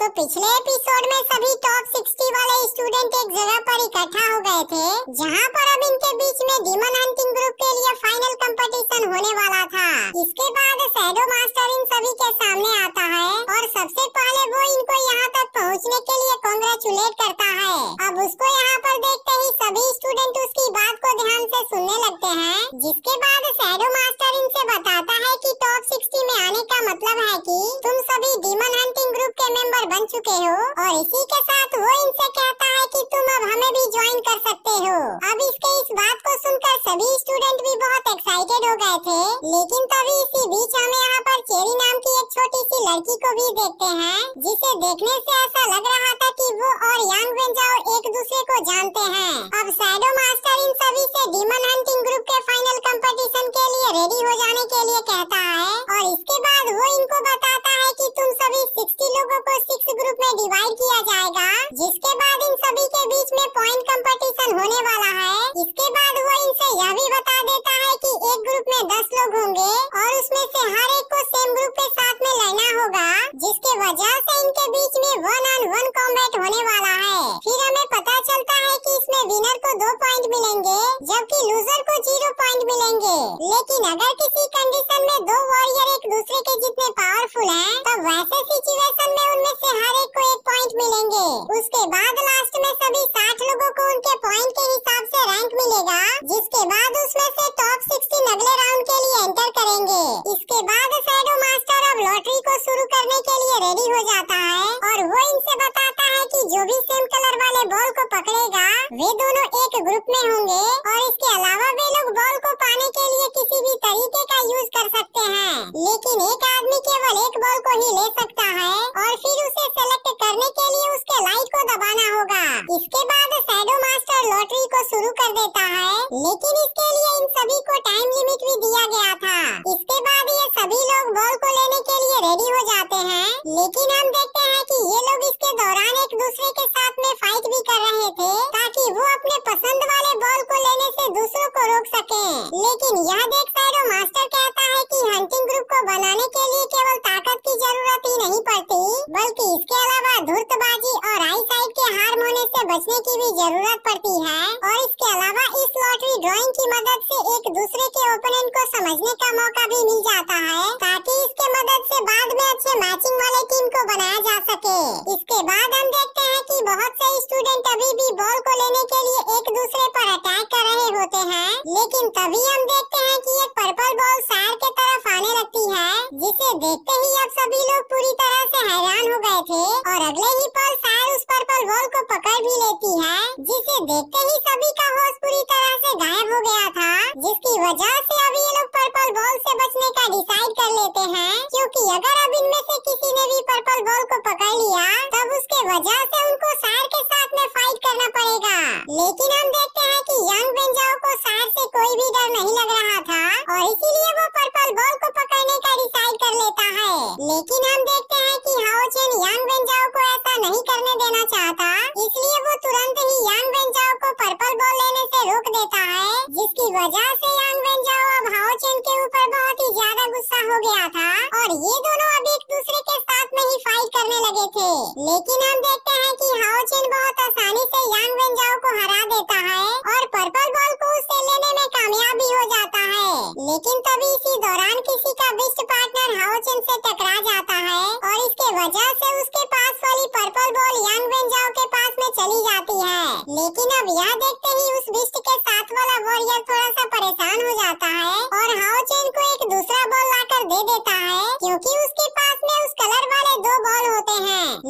तो पिछले एपिसोड में सभी टॉप सिक्सटी वाले स्टूडेंट एक जगह पर इकट्ठा हो गए थे जहां पर अब इनके बीच में डीमन हंटिंग ग्रुप के लिए फाइनल कंपटीशन होने वाला था इसके बाद सैडो मास्टर इन सभी के सामने आता है और सबसे पहले वो इनको यहाँ तक पहुँचने के लिए कॉन्ग्रेचुलेट करता है अब उसको यहाँ पर देख थे लेकिन तभी इसी बीच हमें यहाँ पर चेरी नाम की एक छोटी सी लड़की को भी देखते हैं जिसे देखने से ऐसा लग रहा था कि वो और यांग वेंजाओ एक दूसरे को जानते हैं अब सैडो मास्टर इन सभी से डीमन हंटिंग ग्रुप के फाइनल कंपटीशन के लिए रेडी हो जाने के लिए कहता है और इसके बाद वो इनको बताता है की तुम सभी सिक्सटी लोगो को सिक्स ग्रुप में डिवाइड किया जाए मिलेंगे जबकि लूजर को जीरो पॉइंट मिलेंगे लेकिन अगर किसी कंडीशन में दो वॉरियर एक दूसरे के जितने पावरफुल हैं, तो वैसे सिचुएशन में उनमें से हर एक को एक पॉइंट मिलेंगे उसके बाद लास्ट में सभी साठ लोगों को उनके पॉइंट के हिसाब से रैंक मिलेगा जिसके बाद उसमें से टॉप सिक्सटीन अगले राउंड के लिए एंटर करेंगे इसके बाद केवल एक बॉल को ही ले सकता है और फिर उसे सेलेक्ट करने के लिए उसके लाइट को दबाना होगा इसके बाद सैडो मास्टर लॉटरी को शुरू कर देता है लेकिन इसके लिए इन सभी को टाइम लिमिट भी दिया गया था इसके बाद ये सभी लोग बॉल को लेने के लिए रेडी हो जाते हैं लेकिन हम देखते हैं कि ये लोग इसके दौरान एक दूसरे के साथ में फाइट भी कर रहे थे ताकि वो अपने पसंद वाले बॉल को लेने से दूसरों को रोक सके लेकिन यह देख ड्राइंग की मदद से एक दूसरे के ओपोनेंट को समझने किया तब उसके वजह से उनको सार के साथ में फाइट करना पड़ेगा लेकिन हम देखते हैं कि यंग बेंजाओ को सार से कोई भी डर नहीं लग रहा था और इसीलिए वो पर्पल बॉल को पकड़ने का डिसाइड कर लेता है लेकिन हम देखते हैं कि हाओचेन यंग बेंजाओ को ऐसा नहीं करने देना चाहता इसलिए वो तुरंत ही यंग बेंजाओ को पर्पल बॉल लेने से रोक देता है जिसकी वजह से यंग बेंजाओ अब हाओचेन के ऊपर बहुत ही ज्यादा गुस्सा हो गया था लेकिन हम देखते हैं कि हाओ चेन बहुत आसानी से यांग वेंजाओ को हरा देता है और पर्पल बॉल को उससे लेने में कामयाब भी हो जाता है लेकिन तभी इसी दौरान किसी का बिस्ट पार्टनर हाओ चेन से टकरा जाता है और इसके वजह से उसके पास वाली पर्पल बॉल यांग वेंजाओ के पास में चली जाती है लेकिन अब यह देखते ही उस बिस्ट के साथ वाला वॉरियर थोड़ा सा परेशान हो जाता है और हाओ चेन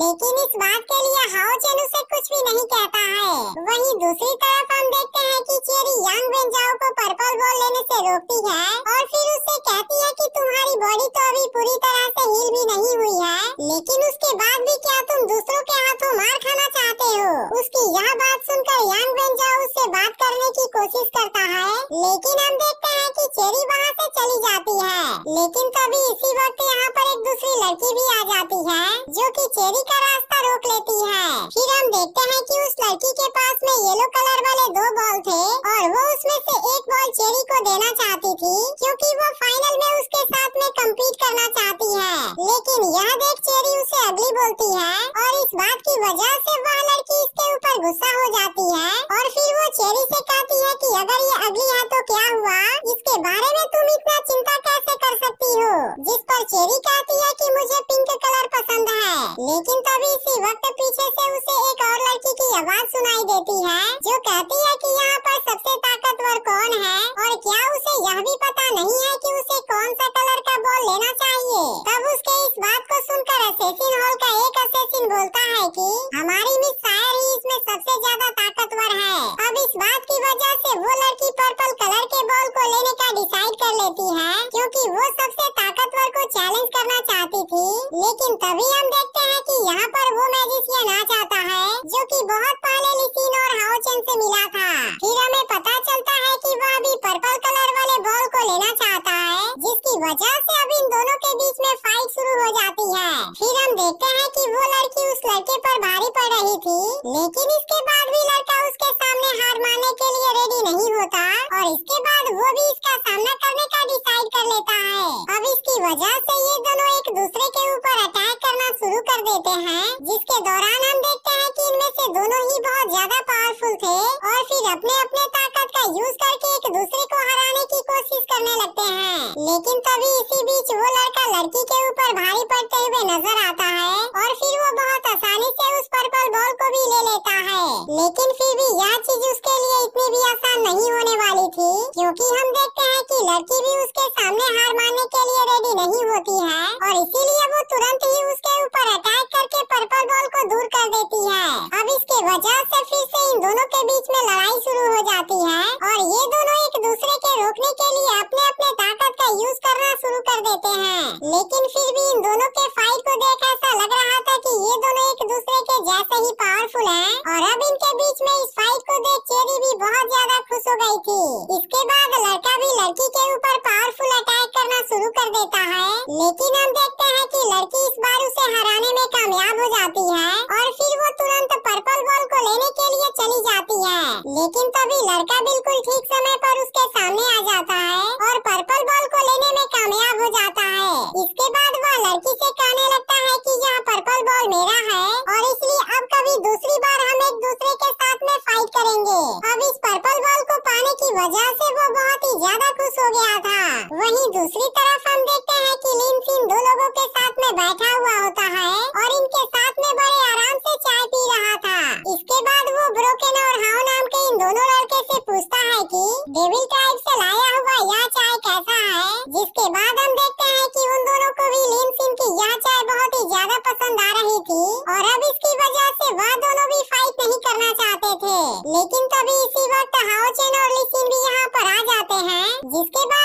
लेकिन इस बात के लिए हाउ चेन उसे कुछ भी नहीं कहता है वहीं दूसरी तरफ हम देखते हैं कि चेरी यंग वेंजाओ को पर्पल बॉल लेने से रोकती है और फिर उससे कहती है कि तुम्हारी बॉडी तो अभी पूरी तरह से हील भी नहीं हुई है लेकिन उसके बाद भी क्या तुम दूसरों के हाथों मार खाना चाहते हो उसकी यह बात सुनकर यंग वेंजाओ उससे बात करने की कोशिश करता है लेकिन हम देखते कि चेरी वहाँ से चली जाती है लेकिन कभी इसी वक्त यहाँ पर एक दूसरी लड़की भी आ जाती है जो कि चेरी का रास्ता रोक लेती है फिर हम देखते हैं कि उस लड़की के पास में येलो कलर वाले दो बॉल थे और वो उसमें से एक बॉल चेरी को देना चाहती थी क्योंकि वो फाइनल में उसके साथ में कम्पीट करना चाहती है लेकिन यह देख चेरी उसे अगली बोलती है और इस बात की वजह से वह लड़की इसके ऊपर गुस्सा हो जाती है और फिर वो चेरी से कहती है कि अगर ये अगली है तो क्या हुआ उसके बारे में तुम इतना चिंता कैसे कर सकती हो जिस पर चेरी कहती है कि मुझे पिंक कलर पसंद है लेकिन तभी इसी वक्त पीछे से उसे एक और लड़की की आवाज सुनाई देती है जो कहती है कि यहाँ पर सबसे ताकतवर कौन है और क्या उसे यह भी पता नहीं है कि उसे कौन सा कलर का बॉल लेना चाहिए तब उसके इस बात को सुनकर असेसिन हॉल का एक असेसिन बोलता है की हमारी मिस लेकिन तभी हम देखते हैं कि यहाँ पर वो मैजिशियन आ जाता है जो कि बहुत पहले लिसिन और हाउचन से मिला था फिर हमें पता चलता है कि वह अभी पर्पल कलर वाले बॉल को लेना चाहता है जिसकी वजह से अब इन दोनों के बीच में फाइट शुरू हो जाती है फिर हम देखते हैं कि वो लड़की उस लड़के पर भारी पड़ रही थी लेकिन इसके बाद भी लड़का उसके सामने हार मानने के लिए रेडी नहीं होता और इसके बाद वो भी इसका सामना करने का डिसाइड कर लेता है अब इसकी वजह से ये दूसरे के ऊपर अटैक करना शुरू कर देते हैं जिसके दौरान हम देखते हैं कि इनमें से दोनों ही बहुत ज्यादा पावरफुल थे और फिर अपने अपने ताकत का यूज करके एक दूसरे को हराने की कोशिश करने लगते हैं लेकिन तभी इसी बीच वो लड़का लड़की के ऊपर भारी पड़ते हुए नजर आता है なんで जिसके बाद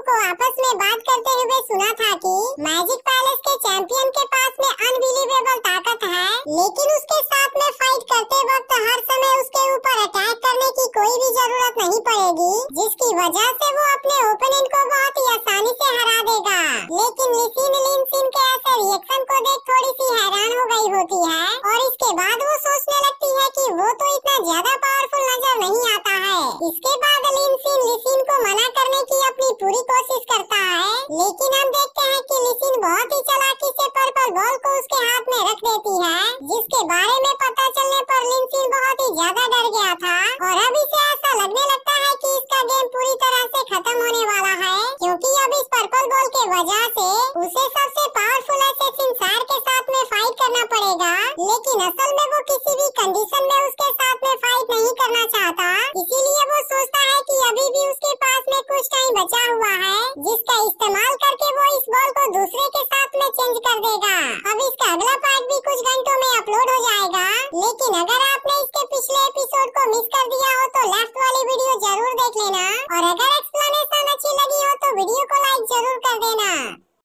दोनों को आपस में बात करते हुए सुना था कि मैजिक पैलेस के चैंपियन के पास में अनबिलीवेबल ताकत है लेकिन उसके साथ में फाइट करते वक्त हर समय उसके ऊपर अटैक करने की कोई भी जरूरत नहीं पड़ेगी जिसकी वजह से वो अपने ओपोनेंट को बहुत ही आसानी से हरा देगा लेकिन लिसिन लिनसिन के ऐसे रिएक्शन को देख थोड़ी सी हैरान हो गई होती है और इसके बाद वो सोचने लगती है कि वो तो इतना ज्यादा पावरफुल नजर नहीं आता है इसके बाद इस्तेमाल